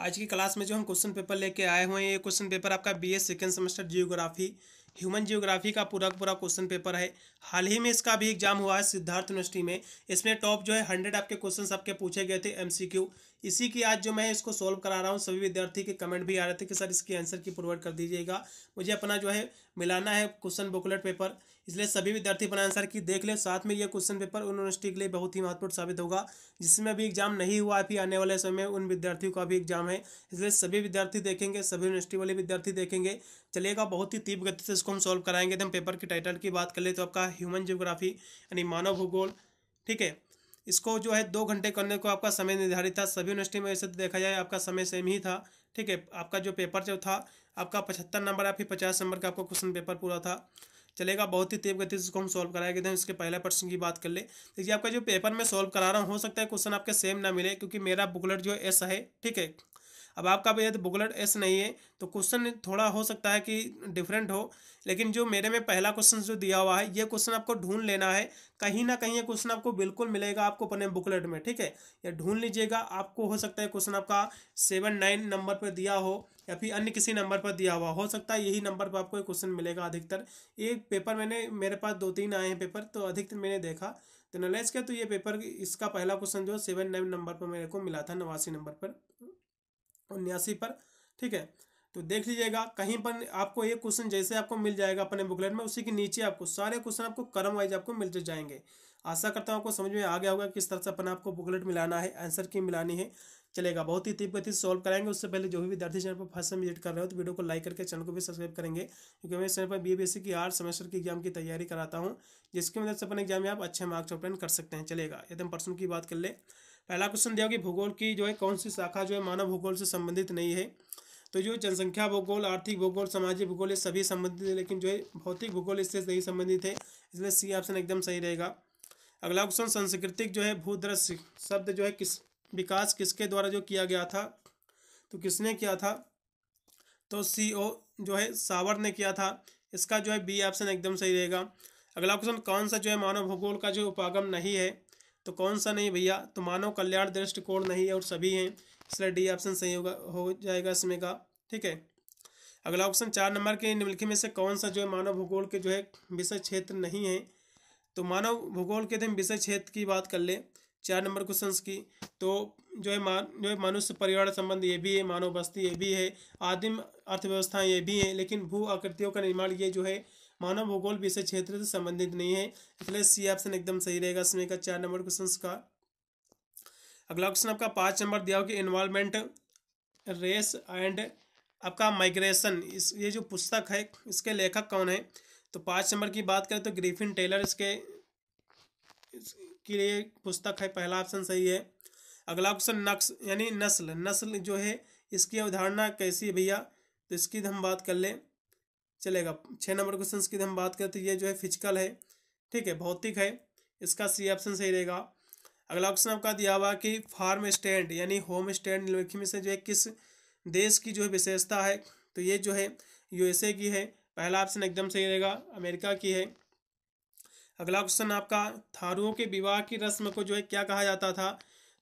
आज की क्लास में जो हम क्वेश्चन पेपर लेके आए हुए हैं ये क्वेश्चन पेपर आपका B S second semester geography human geography का पूरा पूरा क्वेश्चन पेपर है हाल ही में इसका भी एग्जाम हुआ है सिद्धार्थ यूनिवर्सिटी में इसमें टॉप जो है हंड्रेड आपके क्वेश्चन आपके पूछे गए थे एम इसी की आज जो मैं इसको सॉल्व करा रहा हूँ सभी विद्यार्थी के कमेंट भी आ रहे थे कि सर इसके आंसर की प्रोवाइड कर दीजिएगा मुझे अपना जो है मिलाना है क्वेश्चन बुकलेट पेपर इसलिए सभी विद्यार्थी अपना आंसर की देख ले साथ में ये क्वेश्चन पेपर उन यूनिवर्सिटी के लिए बहुत ही महत्वपूर्ण साबित होगा जिसमें अभी एग्जाम नहीं हुआ है फिर आने वाले समय में उन विद्यार्थियों का भी एग्जाम है इसलिए सभी विद्यार्थी देखेंगे सभी यूनिवर्सिटी वाले विद्यार्थी देखेंगे चलेगा बहुत ही तीव्र गति से इसको हम सॉल्व कराएंगे हम पेपर के टाइटल की बात कर ले तो आपका ह्यूमन जियोग्राफी यानी मानव भूगोल ठीक है इसको जो है दो घंटे करने को आपका समय निर्धारित था सभी यूनिवर्सिटी में ऐसे तो देखा जाए आपका समय सेम ही था ठीक है आपका जो पेपर जो था आपका पचहत्तर नंबर या फिर पचास नंबर का आपका क्वेश्चन पेपर पूरा था चलेगा बहुत ही तेज गति से इसको हम सॉल्व कराएंगे दें इसके पहले प्रश्न की बात कर ले देखिए आपका जो पेपर में सॉल्व करा रहा हूँ हो सकता है क्वेश्चन आपके सेम ना मिले क्योंकि मेरा बुकलेट जो एस है ठीक है अब आपका यदि बुकलेट एस नहीं है तो क्वेश्चन थोड़ा हो सकता है कि डिफरेंट हो लेकिन जो मेरे में पहला क्वेश्चन जो दिया हुआ है ये क्वेश्चन आपको ढूंढ लेना है कहीं ना कहीं ये क्वेश्चन आपको बिल्कुल मिलेगा आपको अपने बुकलेट में ठीक है ये ढूंढ लीजिएगा आपको हो सकता है क्वेश्चन आपका सेवन नाइन नंबर पर दिया हो या फिर अन्य किसी नंबर पर दिया हुआ हो सकता है यही नंबर पर आपको क्वेश्चन मिलेगा अधिकतर एक पेपर मैंने मेरे पास दो तीन आए हैं पेपर तो अधिकतर मैंने देखा तो नॉलेज का तो ये पेपर इसका पहला क्वेश्चन जो सेवन नाइन नंबर पर मेरे को मिला था नवासी नंबर पर उन्यासी पर ठीक है तो देख लीजिएगा कहीं पर आपको एक क्वेश्चन जैसे आपको मिल जाएगा अपने बुकलेट में उसी के नीचे आपको सारे क्वेश्चन आपको क्रम वाइज आपको मिलते जाएंगे आशा करता हूँ आपको समझ में आ गया होगा किस तरह से अपना आपको बुकलेट मिलाना है आंसर की मिलानी है चलेगा बहुत ही तीव्र गति से सॉल्व कराएंगे उससे पहले जो भी विद्यार्थी चैनल पर फर्स्ट टाइम विजिट कर रहे हो तो वीडियो को लाइक करके चैनल को भी सब्सक्राइब करेंगे क्योंकि मैं इस चैनल पर बीबीएससी की आठ सेमेस्टर की एग्जाम की तैयारी कराता हूँ जिसकी मदद से अपने एग्जाम में आप अच्छे मार्क्स ऑप्टेन कर सकते हैं चलेगा एकदम पर्सन की बात कर ले पहला क्वेश्चन दिया कि भूगोल की जो है कौन सी शाखा जो है मानव भूगोल से संबंधित नहीं है तो जो जनसंख्या भूगोल आर्थिक भूगोल सामाजिक भूगोल ये सभी संबंधित है लेकिन जो है भौतिक भूगोल इससे नहीं संबंधित है इसलिए सी ऑप्शन एकदम सही रहेगा अगला क्वेश्चन सांस्कृतिक जो है भूदृश्य शब्द जो है किस विकास किसके द्वारा जो किया गया था तो किसने किया था तो सी ओ जो है सावर ने किया था इसका जो है बी ऑप्शन एकदम सही रहेगा अगला क्वेश्चन कौन सा जो है मानव भूगोल का जो उपागम नहीं है तो कौन सा नहीं भैया तो मानव कल्याण दृष्टिकोण नहीं है और सभी हैं इसलिए डी ऑप्शन सही होगा हो जाएगा इसमें का ठीक है अगला ऑप्शन चार नंबर के निम्नलिखित में से कौन सा जो है मानव भूगोल के जो है विषय क्षेत्र नहीं है तो मानव भूगोल के दिन विषय क्षेत्र की बात कर ले चार नंबर क्वेश्चन की तो जो है मान जो है मनुष्य परिवार संबंध ये भी है मानव बस्ती ये भी है आदिम अर्थव्यवस्था ये भी है लेकिन भू आकृतियों का निर्माण ये जो है मानव भूगोल विषय क्षेत्र से संबंधित नहीं है इसलिए सी ऑप्शन एकदम सही रहेगा इसमें का चार नंबर क्वेश्चन का अगला क्वेश्चन आपका पाँच नंबर दिया होगा कि रेस एंड आपका माइग्रेशन इस ये जो पुस्तक है इसके लेखक कौन है तो पाँच नंबर की बात करें तो ग्रीफिन टेलर इसके के लिए पुस्तक है पहला ऑप्शन सही है अगला ऑप्शन नक्स यानी नस्ल नस्ल जो है इसकी अवधारणा कैसी है भैया तो इसकी हम बात कर लें चलेगा छः नंबर क्वेश्चन की हम बात करें तो ये जो है फिजिकल है ठीक है भौतिक है इसका सी ऑप्शन सही रहेगा अगला ऑप्शन आपका दिया हुआ कि फार्म स्टैंड यानी होम स्टैंड में से जो है किस देश की जो है विशेषता है तो ये जो है यूएसए की है पहला ऑप्शन एकदम सही रहेगा अमेरिका की है अगला क्वेश्चन आपका थारुओं के विवाह की रस्म को जो है क्या कहा जाता था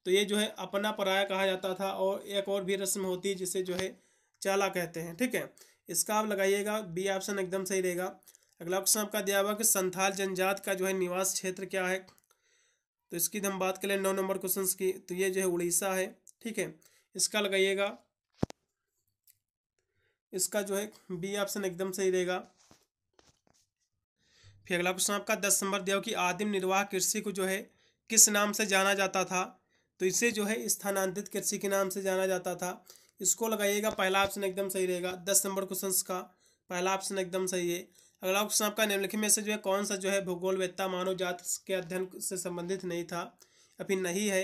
तो ये जो है अपना पराया कहा जाता था और एक और भी रस्म होती है जिसे जो है चाला कहते हैं ठीक है इसका आप लगाइएगा बी ऑप्शन एकदम सही रहेगा अगला क्वेश्चन आपका दिया हुआ कि संथाल जनजात का जो है निवास क्षेत्र क्या है तो इसकी हम बात करें नौ नंबर क्वेश्चन की तो ये जो है उड़ीसा है ठीक है इसका लगाइएगा इसका जो है बी ऑप्शन एकदम सही रहेगा फिर अगला प्रश्न आपका दस नंबर दिया कि आदिम निर्वाह कृषि को जो है किस नाम से जाना जाता था तो इसे जो है स्थानांतरित कृषि के नाम से जाना जाता था इसको लगाइएगा पहला ऑप्शन एकदम सही रहेगा दस नंबर क्वेश्चन का पहला ऑप्शन एकदम सही है अगला क्वेश्चन आपका निम्नलिखित में से जो है कौन सा जो है भूगोल वेत्ता मानव जात के अध्ययन से संबंधित नहीं था या नहीं है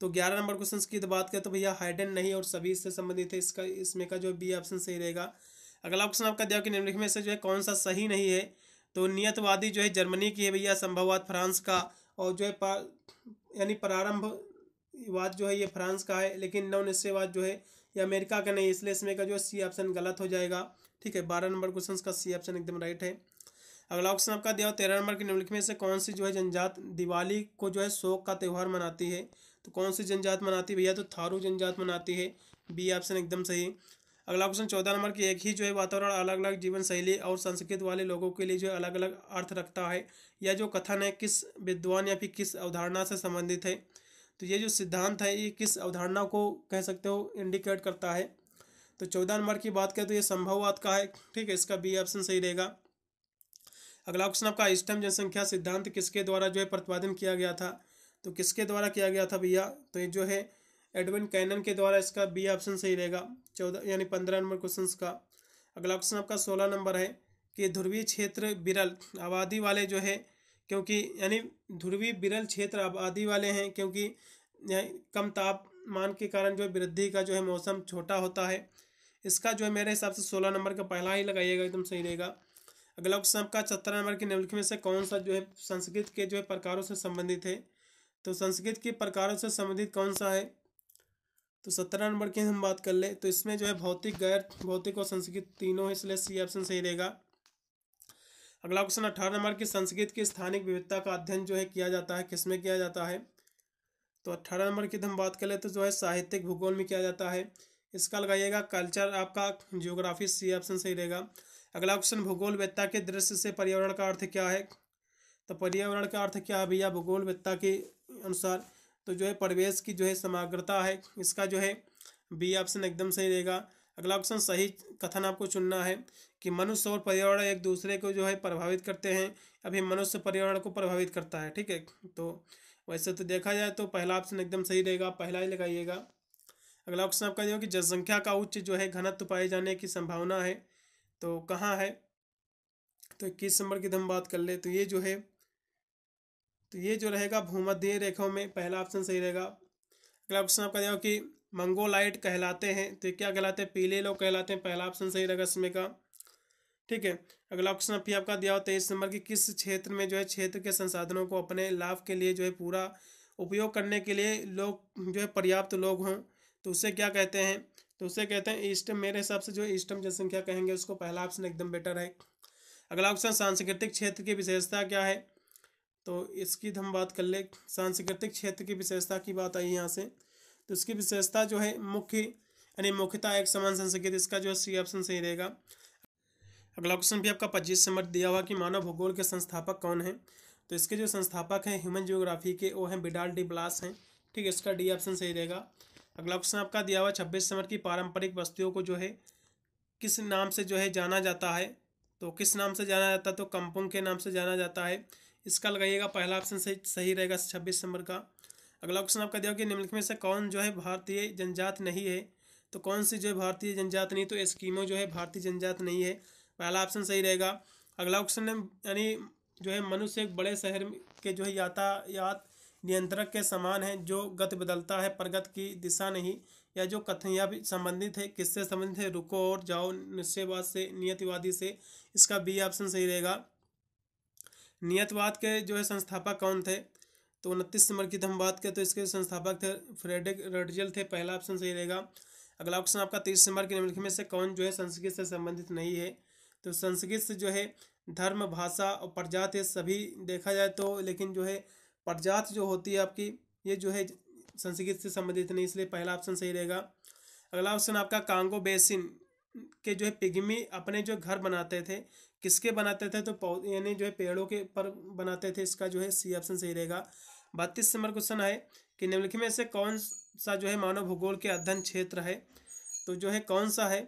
तो ग्यारह नंबर क्वेश्चन की तो बात करें तो भैया हाइडन नहीं और सभी इससे संबंधित है इसका इसमें का जो बी ऑप्शन सही रहेगा अगला क्वेश्चन आपका दिया कि निम्नलिखित में से जो है कौन सा सही नहीं है तो नियतवादी जो है जर्मनी की है भैया संभववाद फ्रांस का और जो है यानी प्रारंभवाद जो है ये फ्रांस का है लेकिन निश्चयवाद जो है ये अमेरिका का नहीं इसलिए इसमें का जो सी ऑप्शन गलत हो जाएगा ठीक है बारह नंबर क्वेश्चन का सी ऑप्शन एकदम राइट है अगला ऑप्शन आपका दिया तेरह नंबर के निम्नलिखित में से कौन सी जो है जनजात दिवाली को जो है शोक का त्यौहार मनाती है तो कौन सी जनजात मनाती है भैया तो थारू जनजात मनाती है बी ऑप्शन एकदम सही अगला क्वेश्चन चौदह नंबर की एक ही जो है वातावरण अलग अलग जीवन शैली और संस्कृत वाले लोगों के लिए जो अलग अलग अर्थ रखता है यह जो कथन है किस विद्वान या फिर किस अवधारणा से संबंधित है तो ये जो सिद्धांत है ये किस अवधारणा को कह सकते हो इंडिकेट करता है तो चौदह नंबर की बात करें तो ये संभववाद का है ठीक है इसका बी ऑप्शन सही रहेगा अगला क्वेश्चन आपका इष्टम जनसंख्या सिद्धांत किसके द्वारा जो है प्रतिपादन किया गया था तो किसके द्वारा किया गया था भैया तो ये जो है एडविन कैनन के द्वारा इसका बी ऑप्शन सही रहेगा चौदह यानी पंद्रह नंबर क्वेश्चन का अगला ऑप्शन आपका सोलह नंबर है कि ध्रुवीय क्षेत्र बिरल आबादी वाले जो है क्योंकि यानी ध्रुवीय बिरल क्षेत्र आबादी वाले हैं क्योंकि कम तापमान के कारण जो है वृद्धि का जो है मौसम छोटा होता है इसका जो है मेरे हिसाब से सोलह नंबर का पहला ही लगाइएगा एकदम सही रहेगा अगला क्वेश्चन आपका सत्रह नंबर के निम्नलिखित में से कौन सा जो है संस्कृत के जो है प्रकारों से संबंधित है तो संस्कृत के प्रकारों से संबंधित कौन सा है तो सत्रह नंबर की हम बात कर ले तो इसमें जो है भौतिक गैर भौतिक और संस्कृत तीनों इसलिए सी ऑप्शन सही रहेगा अगला क्वेश्चन अठारह नंबर की संस्कृत की स्थानिक विविधता का अध्ययन जो है किया जाता है किसमें किया जाता है तो अट्ठारह नंबर की हम बात कर ले तो जो है साहित्यिक भूगोल में किया जाता है इसका लगाइएगा कल्चर आपका जियोग्राफी सी ऑप्शन सही रहेगा अगला क्वेश्चन भूगोल वित्ता के दृश्य से पर्यावरण का अर्थ क्या है तो पर्यावरण का अर्थ क्या है भैया भूगोल वित्ता की अनुसार तो जो है प्रवेश की जो है समाग्रता है इसका जो है बी ऑप्शन एकदम सही रहेगा अगला ऑप्शन सही कथन आपको चुनना है कि मनुष्य और पर्यावरण एक दूसरे को जो है प्रभावित करते हैं अभी मनुष्य पर्यावरण को प्रभावित करता है ठीक है तो वैसे तो देखा जाए तो पहला ऑप्शन एकदम सही रहेगा पहला ही लगाइएगा अगला ऑप्शन आपका जो कि जनसंख्या का उच्च जो है घनत्व पाए जाने की संभावना है तो कहाँ है तो इक्कीस नंबर की तो हम बात कर ले तो ये जो है तो ये जो रहेगा भूमध्य रेखाओं में पहला ऑप्शन सही रहेगा अगला ऑप्शन आपका देखो कि मंगोलाइट कहलाते हैं तो क्या कहलाते हैं पीले लोग कहलाते हैं पहला ऑप्शन सही रहेगा इसमें का ठीक है अगला ऑप्शन भी आपका दिया हो तेईस नंबर की किस क्षेत्र में जो है क्षेत्र के संसाधनों को अपने लाभ के लिए जो है पूरा उपयोग करने के लिए लोग जो है पर्याप्त लोग हों तो उसे क्या कहते हैं तो उसे कहते हैं ईस्टम मेरे हिसाब से जो ईस्टम जनसंख्या कहेंगे उसको पहला ऑप्शन एकदम बेटर है अगला ऑप्शन सांस्कृतिक क्षेत्र की विशेषता क्या है तो इसकी हम बात कर ले सांस्कृतिक क्षेत्र की विशेषता की बात आई यहाँ से तो इसकी विशेषता जो है मुख्य यानी मुख्यता एक समान संस्कृत इसका जो है सी ऑप्शन सही रहेगा अगला क्वेश्चन भी आपका पच्चीस नंबर दिया हुआ कि मानव भूगोल के संस्थापक कौन है तो इसके जो संस्थापक हैं ह्यूमन जियोग्राफी के वो हैं बिडाल डी ब्लास हैं ठीक है इसका डी ऑप्शन सही रहेगा अगला क्वेश्चन आपका दिया हुआ छब्बीस नंबर की पारंपरिक वस्तुओं को जो है किस नाम से जो है जाना जाता है तो किस नाम से जाना जाता है तो कंपुंग के नाम से जाना जाता है इसका लगाइएगा पहला ऑप्शन सही सही रहेगा छब्बीस नंबर का अगला ऑप्शन आपका दिया कि निम्नलिखित में से कौन जो है भारतीय जनजात नहीं है तो कौन सी जो है भारतीय जनजात नहीं तो स्कीमो जो है भारतीय जनजात नहीं है पहला ऑप्शन सही रहेगा अगला ऑप्शन यानी जो है मनुष्य एक बड़े शहर के जो है यातायात नियंत्रक के समान है जो गति बदलता है प्रगति की दिशा नहीं या जो कथनिया भी संबंधित है किससे संबंधित है रुको और जाओ निश्चयवाद से नियतिवादी से इसका बी ऑप्शन सही रहेगा नियतवाद के जो है संस्थापक कौन थे तो उनतीस नंबर की तो हम बात करें तो इसके संस्थापक थे फ्रेडरिक रडजल थे पहला ऑप्शन सही रहेगा अगला ऑप्शन आपका तीस नंबर के निम्नलिखित में से कौन जो है संस्कृत से संबंधित नहीं है तो संस्कृत से जो है धर्म भाषा और प्रजात ये सभी देखा जाए तो लेकिन जो है प्रजात जो होती है आपकी ये जो है संस्कृत से संबंधित नहीं इसलिए पहला ऑप्शन सही रहेगा अगला ऑप्शन आपका कांगो बेसिन के जो है पिगमी अपने जो घर बनाते थे किसके बनाते थे तो यानी जो है पेड़ों के पर बनाते थे इसका जो है सी ऑप्शन सही रहेगा बत्तीस नंबर क्वेश्चन है कि निम्नलिखित में से कौन सा जो है मानव भूगोल के अध्ययन क्षेत्र है तो जो है कौन सा है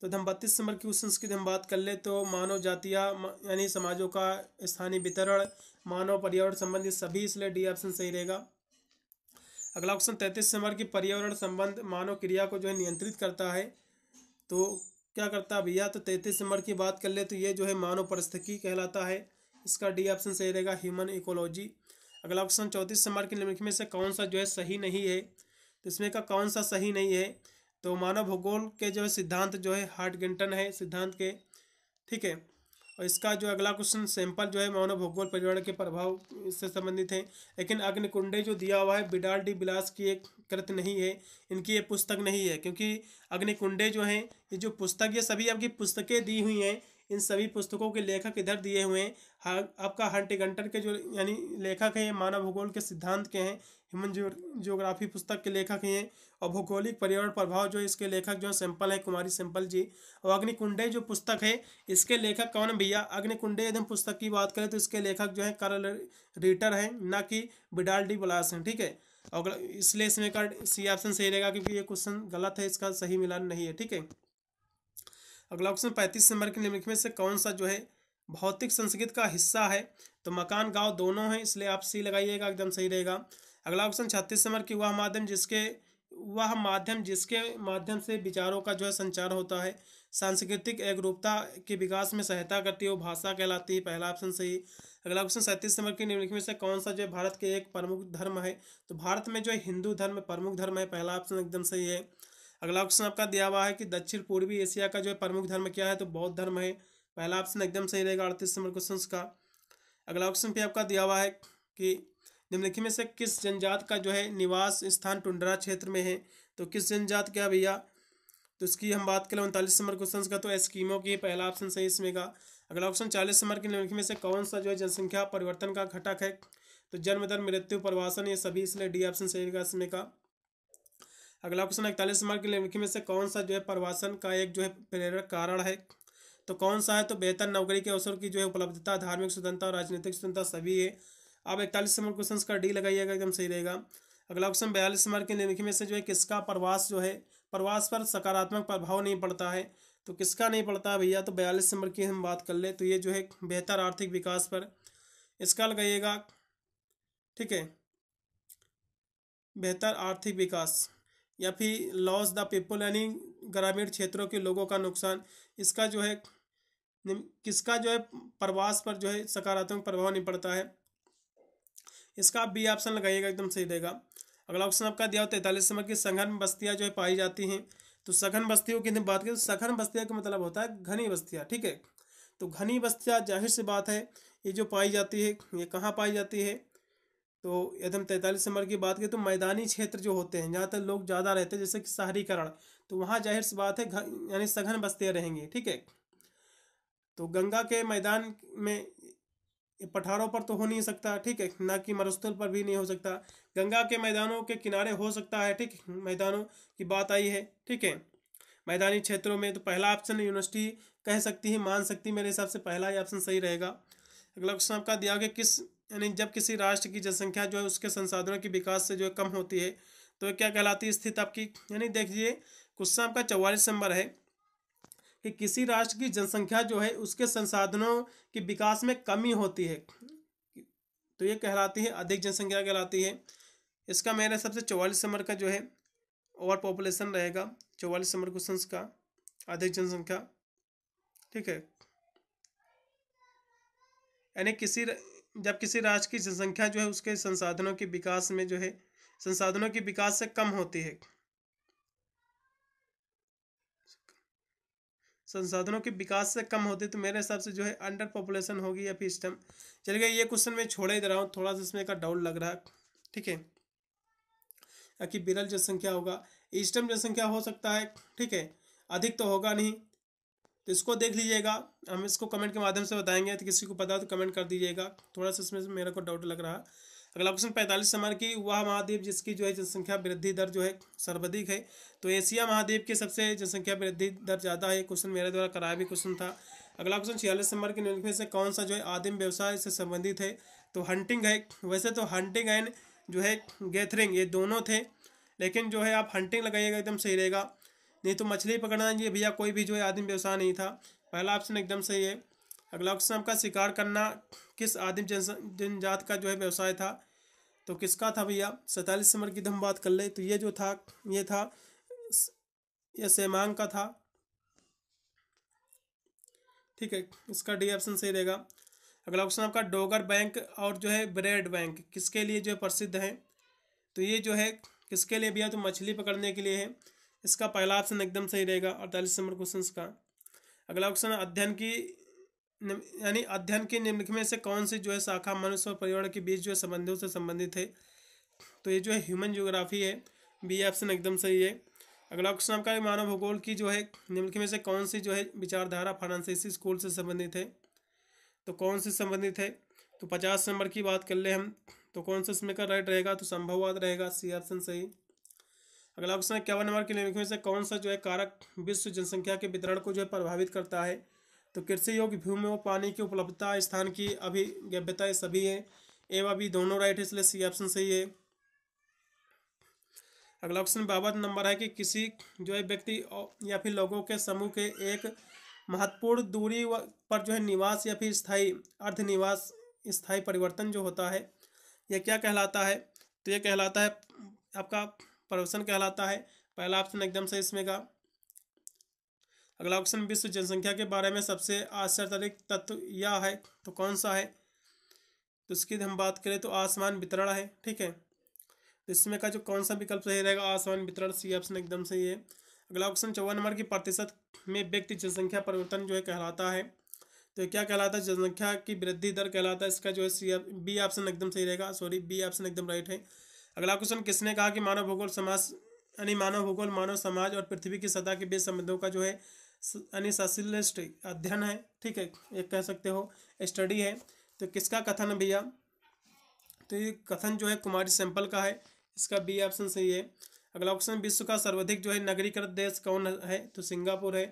तो हम बत्तीस नंबर क्वेश्चन की हम बात कर ले तो मानव जातिया यानी समाजों का स्थानीय वितरण मानव पर्यावरण संबंधित सभी इसलिए डी ऑप्शन सही रहेगा अगला ऑप्शन तैंतीस नंबर की पर्यावरण संबंध मानव क्रिया को जो है नियंत्रित करता है तो क्या करता भैया तो तैतीस नंबर की बात कर ले तो ये जो है मानव परिस्थिति कहलाता है इसका डी ऑप्शन सही रहेगा ह्यूमन इकोलॉजी अगला ऑप्शन चौंतीस नंबर के निम्नलिखित में से कौन सा जो है सही नहीं है तो इसमें का कौन सा सही नहीं है तो मानव भूगोल के जो है सिद्धांत जो है हार्ट गिंटन है सिद्धांत के ठीक है और इसका जो अगला क्वेश्चन सैंपल जो है मानव भूगोल पर्यावरण के प्रभाव से संबंधित है लेकिन अग्निकुंडे जो दिया हुआ है बिडाल डी बिलास की एक कृत नहीं है इनकी ये पुस्तक नहीं है क्योंकि अग्निकुंडे जो हैं ये जो पुस्तक ये सभी आपकी पुस्तकें दी हुई हैं इन सभी पुस्तकों के लेखक इधर दिए हुए हैं हाँ, आपका हंटिगंटर के जो यानी लेखक हैं ये मानव भूगोल के सिद्धांत के हैं ह्यूमन जियोग्राफी पुस्तक के लेखक हैं और भौगोलिक पर्यावरण प्रभाव जो इसके लेखक जो सैंपल है कुमारी सैंपल जी और अग्निकुंडे जो पुस्तक है इसके लेखक कौन है भैया अग्निकुंडे यदि हम पुस्तक की बात करें तो इसके लेखक जो है करल रीटर हैं ना कि बिडाल डी बलास हैं ठीक है और इसलिए इसमें का सी ऑप्शन सही रहेगा क्योंकि ये क्वेश्चन गलत है इसका सही मिलान नहीं है ठीक है अगला ऑप्शन पैंतीस नंबर के निम्न में से कौन सा जो है भौतिक संस्कृत का हिस्सा है तो मकान गांव दोनों हैं इसलिए आप सी लगाइएगा एकदम सही रहेगा अगला ऑप्शन छत्तीस नंबर की वह माध्यम जिसके वह माध्यम जिसके माध्यम से विचारों का जो है संचार होता है सांस्कृतिक एकरूपता के विकास में सहायता करती है वो भाषा कहलाती है पहला ऑप्शन सही अगला ऑप्शन सैंतीस नंबर की निम्नलिखित में से कौन सा जो है भारत के एक प्रमुख धर्म है तो भारत में जो है हिंदू धर्म प्रमुख धर्म है पहला ऑप्शन एकदम सही है अगला ऑप्शन आपका दिया हुआ है कि दक्षिण पूर्वी एशिया का जो है प्रमुख धर्म क्या है तो बौद्ध धर्म है पहला ऑप्शन एकदम सही रहेगा अड़तीस नंबर क्वेश्चन का अगला ऑप्शन भी आपका दिया हुआ है कि निम्नलिखित में से किस जनजात का जो है निवास स्थान टुंडरा क्षेत्र में है तो किस जनजात का भैया तो इसकी हम बात करें उनतालीस नंबर क्वेश्चन का तो एस्कीमो की पहला ऑप्शन सही इसमें का अगला ऑप्शन चालीस नंबर के निम्नलिखित में से कौन सा जो है जनसंख्या परिवर्तन का घटक है तो जन्म दर मृत्यु प्रवासन ये सभी इसलिए डी ऑप्शन सही रहेगा इसमें का अगला क्वेश्चन इकतालीस नंबर के निम्नलिखित में से कौन सा जो है प्रवासन का एक जो है प्रेरक कारण है तो कौन सा है तो बेहतर नौकरी के अवसर की जो है उपलब्धता धार्मिक स्वतंत्रता और राजनीतिक स्वतंत्रता सभी है आप इकतालीस नंबर क्वेश्चन का डी लगाइएगा एकदम सही रहेगा अगला क्वेश्चन बयालीस नंबर के निम्नलिखित में से जो है किसका प्रवास जो है प्रवास पर सकारात्मक प्रभाव नहीं पड़ता है तो किसका नहीं पड़ता है भैया तो बयालीस नंबर की हम बात कर ले तो ये जो है बेहतर आर्थिक विकास पर इसका लगाइएगा ठीक है बेहतर आर्थिक विकास या फिर लॉस द पीपल यानी ग्रामीण क्षेत्रों के लोगों का नुकसान इसका जो है किसका जो है प्रवास पर जो है सकारात्मक प्रभाव नहीं पड़ता है इसका आप बी ऑप्शन लगाइएगा एकदम सही देगा अगला ऑप्शन आपका दिया हुआ तैतालीस नंबर की सघन बस्तियाँ जो है पाई जाती हैं तो सघन बस्तियों की बात करें तो सघन बस्तियाँ का मतलब होता है घनी बस्तियाँ ठीक है तो घनी बस्तियाँ जाहिर सी बात है ये जो पाई जाती है ये कहाँ पाई जाती है तो यदि हम तैंतालीस नंबर की बात करें तो मैदानी क्षेत्र जो होते हैं जहाँ तक लोग ज़्यादा रहते हैं जैसे कि शहरीकरण तो वहाँ जाहिर सी बात है यानी सघन बस्तियाँ रहेंगी ठीक है तो गंगा के मैदान में पठारों पर तो हो नहीं सकता ठीक है ना कि मरुस्थल पर भी नहीं हो सकता गंगा के मैदानों के किनारे हो सकता है ठीक मैदानों की बात आई है ठीक है मैदानी क्षेत्रों में तो पहला ऑप्शन यूनिवर्सिटी कह सकती है मान सकती मेरे हिसाब से पहला ही ऑप्शन सही रहेगा अगला क्वेश्चन आपका दिया गया किस यानी जब किसी राष्ट्र की जनसंख्या जो है उसके संसाधनों के विकास से जो है कम होती है तो क्या कहलाती है स्थिति आपकी यानी देखिए क्वेश्चन आपका चौवालीस नंबर है कि किसी राष्ट्र की जनसंख्या जो है उसके संसाधनों के विकास में कमी होती है तो ये कहलाती है अधिक जनसंख्या कहलाती है इसका मेरे हिसाब से चौवालीस नंबर का जो है ओवर पॉपुलेशन रहेगा चौवालीस नंबर क्वेश्चन का अधिक जनसंख्या ठीक है यानी किसी जब किसी राज्य की जनसंख्या जो है उसके संसाधनों के विकास में जो है संसाधनों के विकास से कम होती है संसाधनों के विकास से कम होते तो मेरे हिसाब से जो है अंडर पॉपुलेशन होगी या फिर स्टम चलिए ये क्वेश्चन मैं छोड़ ही दे रहा हूँ थोड़ा सा इसमें का डाउट लग रहा है ठीक है कि बिरल जनसंख्या होगा ईस्टम जनसंख्या हो सकता है ठीक है अधिक तो होगा नहीं तो इसको देख लीजिएगा हम इसको कमेंट के माध्यम से बताएंगे तो किसी को पता तो कमेंट कर दीजिएगा थोड़ा सा इसमें मेरे को डाउट लग रहा अगला क्वेश्चन पैंतालीस नंबर की वह महाद्वीप जिसकी जो है जनसंख्या वृद्धि दर जो है सर्वाधिक है तो एशिया महाद्वीप के सबसे जनसंख्या वृद्धि दर ज़्यादा है क्वेश्चन मेरे द्वारा कराया भी क्वेश्चन था अगला क्वेश्चन छियालीस नंबर के निम्नलिखित से कौन सा जो है आदिम व्यवसाय से संबंधित है तो हंटिंग है वैसे तो हंटिंग एंड जो है गैथरिंग ये दोनों थे लेकिन जो है आप हंटिंग लगाइएगा एकदम सही रहेगा नहीं तो मछली पकड़ना ये भैया कोई भी जो है आदिम व्यवसाय नहीं था पहला ऑप्शन एकदम सही है अगला क्वेश्चन आपका शिकार करना किस आदिम जनजात का जो है व्यवसाय था तो किसका था भैया सैतालीस नंबर की तो हम बात कर ले तो ये जो था ये था यह सेमांग का था ठीक है इसका डी ऑप्शन सही रहेगा अगला क्वेश्चन आपका डोगर बैंक और जो है ब्रेड बैंक किसके लिए जो है प्रसिद्ध है तो ये जो है किसके लिए भैया तो मछली पकड़ने के लिए है इसका पहला ऑप्शन एकदम सही रहेगा अड़तालीस नंबर क्वेश्चन का अगला क्वेश्चन अध्ययन की यानी अध्ययन के निम्नलिखित में से कौन सी जो है शाखा मनुष्य और पर्यावरण के बीच जो है संबंधों से संबंधित है तो ये जो है ह्यूमन ज्योग्राफी है बी ऑप्शन एकदम सही है अगला क्वेश्चन आपका है मानव भूगोल की जो है निम्नलिखित में से कौन सी जो है विचारधारा फ्रांसीसी स्कूल से संबंधित है तो कौन से संबंधित है तो पचास नंबर की बात कर ले हम तो कौन सा इसमें का राइट रहेगा तो संभववाद रहेगा सी ऑप्शन सही अगला क्वेश्चन है इक्यावन नंबर के निम्नलिखित में से कौन सा जो है कारक विश्व जनसंख्या के वितरण को जो है प्रभावित करता है तो कृषि योग्य भूमि और पानी की उपलब्धता स्थान की अभिगव्यता सभी है एवं अभी दोनों राइट है इसलिए सी ऑप्शन सही है अगला ऑप्शन बाबत नंबर है कि किसी जो है व्यक्ति या फिर लोगों के समूह के एक महत्वपूर्ण दूरी पर जो है निवास या फिर स्थायी अर्ध निवास स्थायी परिवर्तन जो होता है यह क्या कहलाता है तो यह कहलाता है आपका प्रवसन कहलाता है पहला ऑप्शन एकदम से इसमें का अगला ऑप्शन विश्व जनसंख्या के बारे में सबसे आश्चर्यजनक तत्व यह है तो कौन सा है तो इसकी हम बात करें तो आसमान वितरण है ठीक है तो इसमें का जो कौन सा विकल्प सही रहेगा आसमान वितरण सी ऑप्शन एकदम सही है अगला ऑप्शन चौवन नंबर की प्रतिशत में व्यक्ति जनसंख्या परिवर्तन जो है कहलाता है तो क्या कहलाता है जनसंख्या की वृद्धि दर कहलाता है इसका जो है सी बी ऑप्शन एकदम सही रहेगा सॉरी बी ऑप्शन एकदम राइट है अगला क्वेश्चन किसने कहा कि मानव भूगोल समाज यानी मानव भूगोल मानव समाज और पृथ्वी की सतह के बीच संबंधों का जो है अनुशासनिस्टिक अध्ययन है ठीक है एक कह सकते हो स्टडी है तो किसका कथन है भैया तो ये कथन जो है कुमारी सैंपल का है इसका बी ऑप्शन सही है अगला ऑप्शन विश्व का सर्वाधिक जो है नगरीकृत देश कौन है तो सिंगापुर है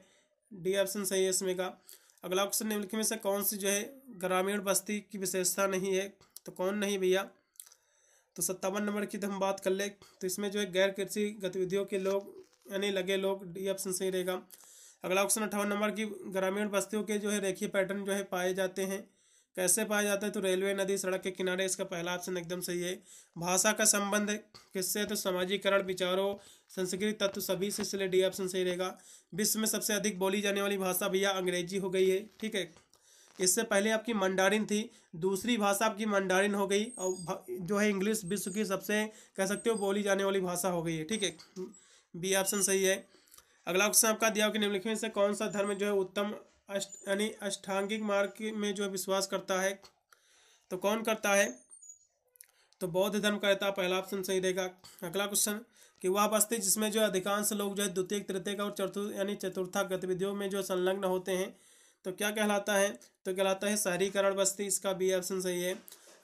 डी ऑप्शन सही है इसमें का अगला ऑप्शन निम्नलिखित में से कौन सी जो है ग्रामीण बस्ती की विशेषता नहीं है तो कौन नहीं भैया तो सत्तावन नंबर की तो हम बात कर ले तो इसमें जो है गैर कृषि गतिविधियों के लोग यानी लगे लोग डी ऑप्शन सही रहेगा अगला ऑप्शन अठावन नंबर की ग्रामीण बस्तियों के जो है रेखीय पैटर्न जो है पाए जाते हैं कैसे पाए जाते हैं तो रेलवे नदी सड़क के किनारे इसका पहला ऑप्शन एकदम सही है भाषा का संबंध किससे तो समाजीकरण विचारों संस्कृत तत्व सभी से इसलिए डी ऑप्शन सही रहेगा विश्व में सबसे अधिक बोली जाने वाली भाषा भैया अंग्रेजी हो गई है ठीक है इससे पहले आपकी मंडारिन थी दूसरी भाषा आपकी मंडारिन हो गई और जो है इंग्लिश विश्व की सबसे कह सकते हो बोली जाने वाली भाषा हो गई है ठीक है बी ऑप्शन सही है अगला क्वेश्चन आपका दिया कि निम्नलिखित में से कौन सा धर्म जो है उत्तम अष्ट यानी अष्टांगिक मार्ग में जो विश्वास करता है तो कौन करता है तो बौद्ध धर्म का रहता पहला ऑप्शन सही रहेगा अगला क्वेश्चन कि वह बस्ती जिसमें जो अधिकांश लोग जो है द्वितीय तृतीय और चतुर्थ यानी चतुर्था गतिविधियों में जो संलग्न होते हैं तो क्या कहलाता है तो कहलाता है शहरीकरण बस्ती इसका बी ऑप्शन सही है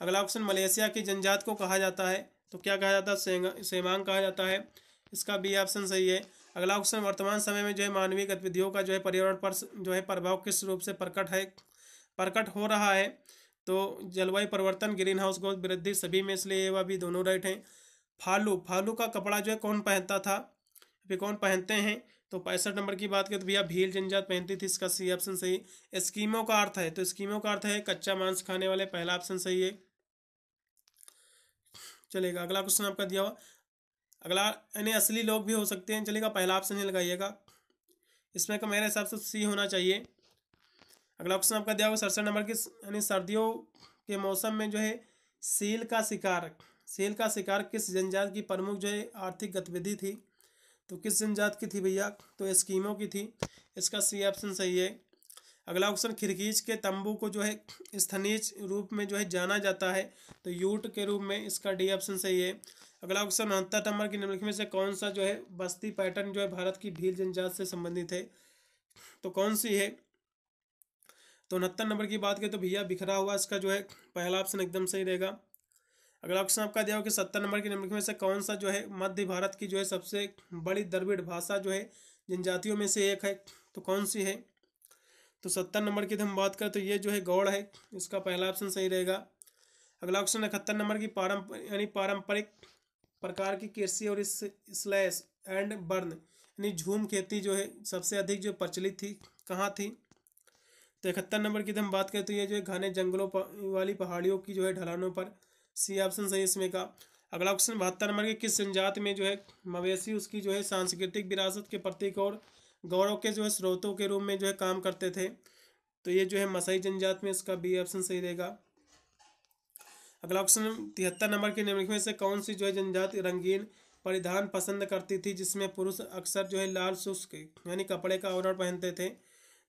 अगला ऑप्शन मलेशिया की जनजात को कहा जाता है तो क्या कहा जाता है सेमांग कहा जाता है इसका बी ऑप्शन सही है अगला क्वेश्चन वर्तमान समय में जो है मानवीय गतिविधियों का जो है पर्यावरण पर जो है प्रभाव किस रूप से प्रकट है प्रकट हो रहा है तो जलवायु परिवर्तन ग्रीन हाउस गैस वृद्धि सभी में इसलिए वह भी दोनों राइट हैं फालू फालू का कपड़ा जो है कौन पहनता था अभी कौन पहनते हैं तो पैंसठ नंबर की बात करें तो भैया भील जनजात पहनती थी इसका सी ऑप्शन सही स्कीमों का अर्थ है तो स्कीमों का अर्थ है कच्चा मांस खाने वाले पहला ऑप्शन सही है चलेगा अगला क्वेश्चन आपका दिया हुआ अगला यानी असली लोग भी हो सकते हैं चलेगा पहला ऑप्शन ही लगाइएगा इसमें का मेरे हिसाब से सी होना चाहिए अगला ऑप्शन आपका दिया हुआ सड़सठ नंबर की यानी सर्दियों के मौसम में जो है सील का शिकार सील का शिकार किस जनजात की प्रमुख जो है आर्थिक गतिविधि थी तो किस जनजात की थी भैया तो स्कीमों की थी इसका सी ऑप्शन सही है अगला ऑप्शन खिरगीज के तंबू को जो है स्थानीय रूप में जो है जाना जाता है तो यूट के रूप में इसका डी ऑप्शन सही है अगला क्वेश्चन अंतर नंबर की निम्नलिखित में से कौन सा जो है बस्ती पैटर्न जो है भारत की भील जनजात से संबंधित है तो कौन सी है तो उनहत्तर नंबर की बात करें तो भैया बिखरा हुआ इसका जो है पहला ऑप्शन एकदम सही रहेगा अगला ऑप्शन आपका दिया हो कि सत्तर नंबर की निम्नलिखित में से कौन सा जो है मध्य भारत की जो है सबसे बड़ी द्रविड़ भाषा जो है जनजातियों में से एक है तो कौन सी है तो सत्तर नंबर की हम बात करें तो ये जो है गौड़ है इसका पहला ऑप्शन सही रहेगा अगला ऑप्शन इकहत्तर नंबर की पारंपरिक यानी पारंपरिक प्रकार की कृषि और इस स्लैश एंड बर्न यानी झूम खेती जो है सबसे अधिक जो प्रचलित थी कहाँ थी तो इकहत्तर नंबर की हम बात करें तो ये जो है घने जंगलों वाली पहाड़ियों की जो है ढलानों पर सी ऑप्शन सही इसमें का अगला ऑप्शन बहत्तर नंबर के किस संजात में जो है मवेशी उसकी जो है सांस्कृतिक विरासत के प्रतीक और गौरव के जो है स्रोतों के रूप में जो है काम करते थे तो ये जो है मसाई जनजात में इसका बी ऑप्शन सही रहेगा अगला ऑप्शन तिहत्तर नंबर के निम्नलिखित में से कौन सी जो है जनजाति रंगीन परिधान पसंद करती थी जिसमें पुरुष अक्सर जो है लाल शुष्क यानी कपड़े का आवरण पहनते थे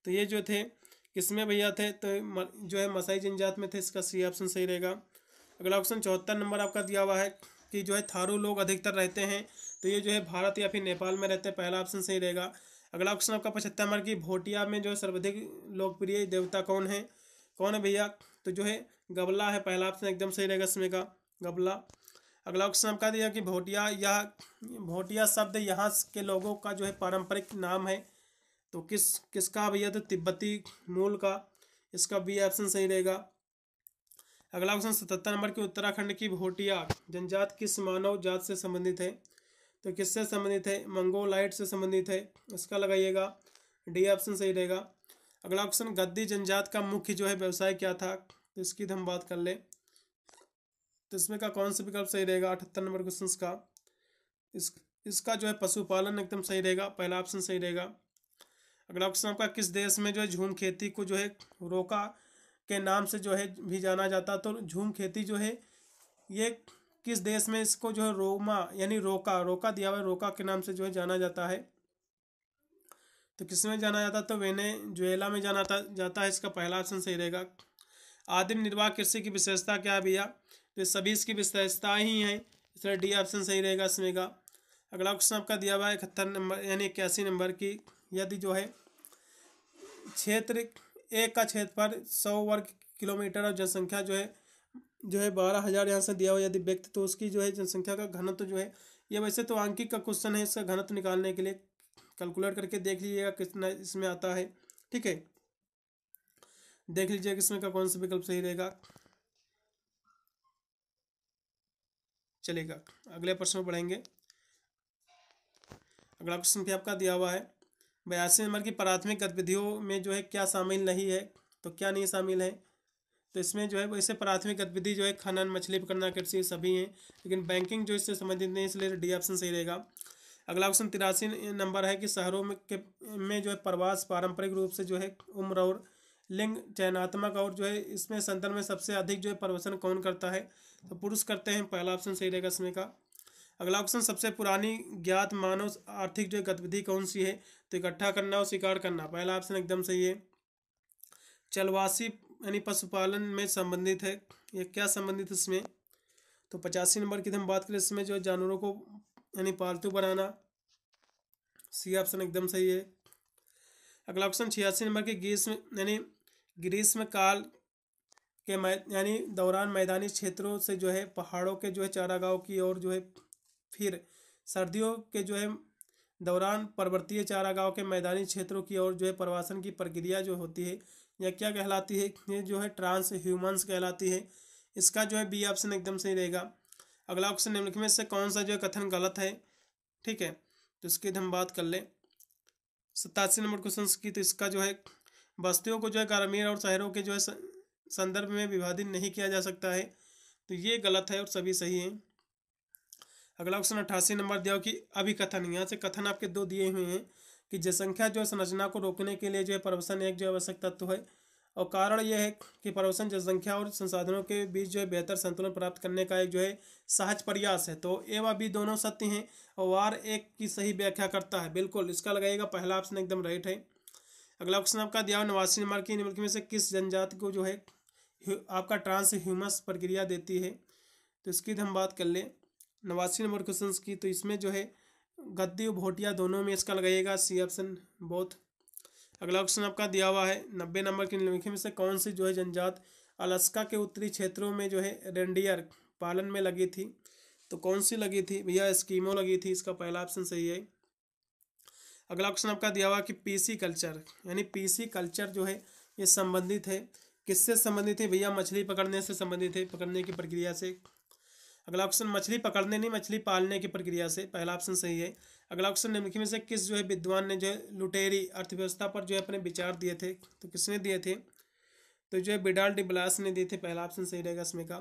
तो ये जो थे किसमें भैया थे तो जो है मसाई जनजात में थे इसका सी ऑप्शन सही रहेगा अगला ऑप्शन चौहत्तर नंबर आपका दिया हुआ है कि जो है थारू लोग अधिकतर रहते हैं तो ये जो है भारत या फिर नेपाल में रहते हैं पहला ऑप्शन सही रहेगा अगला ऑप्शन आपका पचहत्तर नंबर की भोटिया में जो है सर्वाधिक लोकप्रिय देवता कौन है कौन है भैया तो जो है गबला है पहला ऑप्शन एकदम सही रहेगा इसमें का गबला अगला ऑप्शन आपका दिया कि भोटिया यह भोटिया शब्द यहाँ के लोगों का जो है पारंपरिक नाम है तो किस किसका भैया तो तिब्बती मूल का इसका बी ऑप्शन सही रहेगा अगला ऑप्शन सतहत्तर नंबर की उत्तराखंड की भोटिया जनजात किस मानव जात से संबंधित है तो किससे संबंधित है मंगोलाइट से संबंधित है इसका लगाइएगा डी ऑप्शन सही रहेगा अगला ऑप्शन गद्दी जनजात का मुख्य जो है व्यवसाय क्या था तो इसकी हम बात कर ले तो इसमें का कौन सा विकल्प सही रहेगा अठहत्तर नंबर क्वेश्चन का इस इसका जो है पशुपालन एकदम सही रहेगा पहला ऑप्शन सही रहेगा अगला ऑप्शन आपका किस देश में जो है झूम खेती को जो है रोका के नाम से जो है भी जाना जाता तो झूम खेती जो है ये किस देश में इसको जो है रोमा यानी रोका रोका दिया हुआ रोका के नाम से जो है जाना जाता है तो किस में जाना जाता तो ज्वेला में जाना था जाता है इसका पहला ऑप्शन सही रहेगा आदिम निर्वाह कृषि की विशेषता क्या है भैया तो सभी इसकी विशेषता ही हैं इसलिए डी ऑप्शन सही रहेगा इसमें का अगला क्वेश्चन आपका दिया हुआ है इकहत्तर नंबर यानी इक्यासी नंबर की यदि जो है क्षेत्र एक का क्षेत्र पर सौ वर्ग किलोमीटर और जनसंख्या जो है जो है बारह हज़ार यहाँ से दिया हुआ यदि व्यक्ति तो उसकी जो है जनसंख्या का घनत्व तो जो है ये वैसे तो आंकिक का क्वेश्चन है इसका घनत्व निकालने के लिए कैलकुलेट करके देख लीजिएगा कितना इसमें आता है ठीक है देख लीजिएगा इसमें का कौन सा विकल्प सही रहेगा चलेगा अगले प्रश्न पढ़ेंगे अगला प्रश्न भी आपका दिया हुआ है बयासी नंबर की प्राथमिक गतिविधियों में जो है क्या शामिल नहीं है तो क्या नहीं शामिल है तो इसमें जो है वैसे प्राथमिक गतिविधि जो है खनन मछली पकड़ना कृषि सभी हैं लेकिन बैंकिंग जो इससे संबंधित नहीं इसलिए डी ऑप्शन सही रहेगा अगला ऑप्शन तिरासी नंबर है कि शहरों में के में जो है प्रवास पारंपरिक रूप से जो है उम्र और लिंग चयनात्मक और जो है इसमें संदर्भ में सबसे अधिक जो है प्रवचन कौन करता है तो पुरुष करते हैं पहला ऑप्शन सही रहेगा इसमें का अगला ऑप्शन सबसे पुरानी ज्ञात मानव आर्थिक जो गतिविधि कौन सी है तो इकट्ठा करना और शिकार करना पहला ऑप्शन एकदम सही है चलवासी यानी पशुपालन में संबंधित है ये क्या संबंधित इसमें तो पचासी नंबर की तो हम बात करें इसमें जो जानवरों को यानी पालतू बनाना सी ऑप्शन एकदम सही है अगला ऑप्शन छियासी नंबर के ग्रीष्म यानी ग्रीष्म काल के मै यानी दौरान मैदानी क्षेत्रों से जो है पहाड़ों के जो है चारागाहों की ओर जो है फिर सर्दियों के जो है दौरान पर्वतीय चारागाहों के मैदानी क्षेत्रों की ओर जो है प्रवासन की प्रक्रिया जो होती है यह क्या कहलाती है ये जो है ट्रांस ह्यूमन्स कहलाती है इसका जो है बी ऑप्शन एकदम सही रहेगा अगला ऑप्शन निम्नलिखित में से कौन सा जो है कथन गलत है ठीक है तो इसकी हम बात कर ले सतासी नंबर क्वेश्चन की तो इसका जो है बस्तियों को जो है ग्रामीण और शहरों के जो है संदर्भ में विभाजित नहीं किया जा सकता है तो ये गलत है और सभी सही है अगला ऑप्शन अट्ठासी नंबर दिया कि अभी कथन यहाँ से कथन आपके दो दिए हुए हैं कि जनसंख्या जो है संरचना को रोकने के लिए जो है प्रवसन एक जो आवश्यक तत्व है और कारण यह है कि प्रवसन जनसंख्या और संसाधनों के बीच जो है बेहतर संतुलन प्राप्त करने का एक जो है सहज प्रयास है तो ए व बी दोनों सत्य हैं और वार एक की सही व्याख्या करता है बिल्कुल इसका लगाइएगा पहला ऑप्शन एकदम राइट है अगला ऑप्शन आपका दिया नवासी नंबर की निम्नलिखित में से किस जनजाति को जो है आपका ट्रांस ह्यूमस प्रक्रिया देती है तो इसकी तो हम बात कर लें नवासी नंबर क्वेश्चन की तो इसमें जो है गद्दी और भोटिया दोनों में इसका लगाइएगा सी ऑप्शन बहुत अगला ऑप्शन आपका दिया हुआ है नब्बे नंबर की निम्नलिखित में से कौन सी जो है जनजात अलास्का के उत्तरी क्षेत्रों में जो है रेंडियर पालन में लगी थी तो कौन सी लगी थी भैया स्कीमो लगी थी इसका पहला ऑप्शन सही है अगला ऑप्शन आपका दिया हुआ कि पीसी कल्चर यानी पीसी कल्चर जो है ये संबंधित है किससे संबंधित है भैया मछली पकड़ने से संबंधित है पकड़ने की प्रक्रिया से अगला ऑप्शन मछली पकड़ने नहीं मछली पालने की प्रक्रिया से पहला ऑप्शन सही है अगला ऑप्शन निम्नलिखित में से किस जो है विद्वान ने जो है लुटेरी अर्थव्यवस्था पर जो है अपने विचार दिए थे तो किसने दिए थे तो जो है बिडाल डिब्लास ने दिए थे पहला ऑप्शन सही रहेगा इसमें का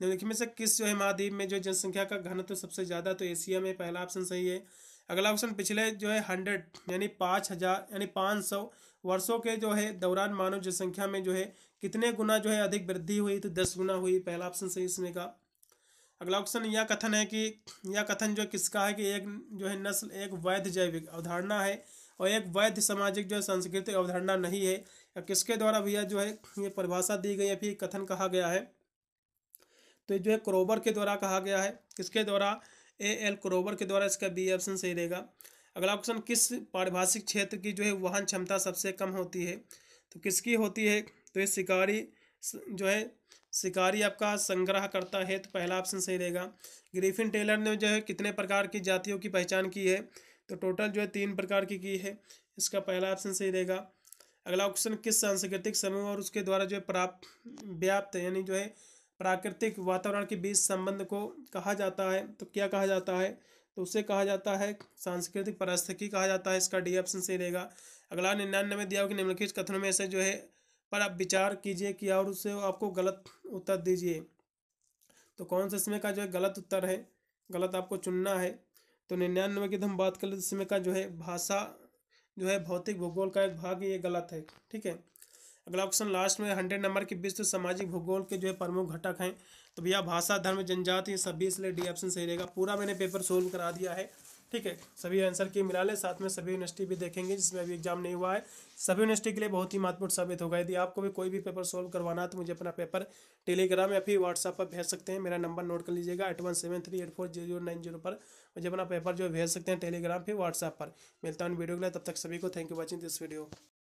निम्नलिखित में से किस जो है महाद्वीप में जो जनसंख्या का घनत्व तो सबसे ज़्यादा तो एशिया में पहला ऑप्शन सही है अगला ऑप्शन पिछले जो है हंड्रेड यानी पाँच हज़ार यानी पाँच सौ वर्षों के जो है दौरान मानव जनसंख्या में जो है कितने गुना जो है अधिक वृद्धि हुई तो दस गुना हुई पहला ऑप्शन सही इसमें का अगला ऑप्शन यह कथन है कि यह कथन जो किसका है कि एक जो है नस्ल एक वैध जैविक अवधारणा है और एक वैध सामाजिक जो है सांस्कृतिक अवधारणा नहीं है या किसके द्वारा भैया जो है ये परिभाषा दी गई है फिर कथन कहा गया है तो जो है क्रोबर के द्वारा कहा गया है किसके द्वारा ए एल क्रोबर के द्वारा इसका बी ऑप्शन सही रहेगा अगला ऑप्शन किस पारिभाषिक क्षेत्र की जो है वाहन क्षमता सबसे कम होती है तो किसकी होती है तो ये शिकारी जो है शिकारी आपका संग्रह करता है तो पहला ऑप्शन सही रहेगा ग्रीफिन टेलर ने जो है कितने प्रकार की जातियों की पहचान की है तो टोटल जो है तीन प्रकार की की है इसका पहला ऑप्शन सही रहेगा अगला ऑप्शन किस सांस्कृतिक समूह और उसके द्वारा जो है प्राप्त व्याप्त यानी जो है प्राकृतिक वातावरण के बीच संबंध को कहा जाता है तो क्या कहा जाता है तो उसे कहा जाता है सांस्कृतिक परस्थिकी कहा जाता है इसका डी ऑप्शन सही रहेगा अगला निन्यानवे दिया कि निम्नलिखित कथनों में से जो है पर आप विचार कीजिए कि और उससे आपको गलत उत्तर दीजिए तो कौन से इसमें का जो है गलत उत्तर है गलत आपको चुनना है तो निन्यानवे की तो हम बात कर लेते इसमें तो का जो है भाषा जो है भौतिक भूगोल का एक भाग ये गलत है ठीक है अगला ऑप्शन लास्ट में हंड्रेड नंबर के विश्व तो सामाजिक भूगोल के जो है प्रमुख घटक हैं तो भैया भाषा धर्म जनजाति सभी इसलिए डी ऑप्शन सही रहेगा पूरा मैंने पेपर सोल्व करा दिया है ठीक है सभी आंसर की मिला लें साथ में सभी यूनिवर्सिटी भी देखेंगे जिसमें अभी एग्जाम नहीं हुआ है सभी यूनिवर्सिटी के लिए बहुत ही महत्वपूर्ण साबित होगा यदि आपको भी कोई भी पेपर सॉल्व करवाना है तो मुझे अपना पेपर टेलीग्राम या फिर व्हाट्सएप पर भेज सकते हैं मेरा नंबर नोट कर लीजिएगा eight one seven three eight four zero nine zero पर मुझे अपना पेपर जो भेज सकते हैं टेलीग्राम फिर व्हाट्सअप पर मिलता हूँ वीडियो के लिए तब तक सभी को thank you watching this video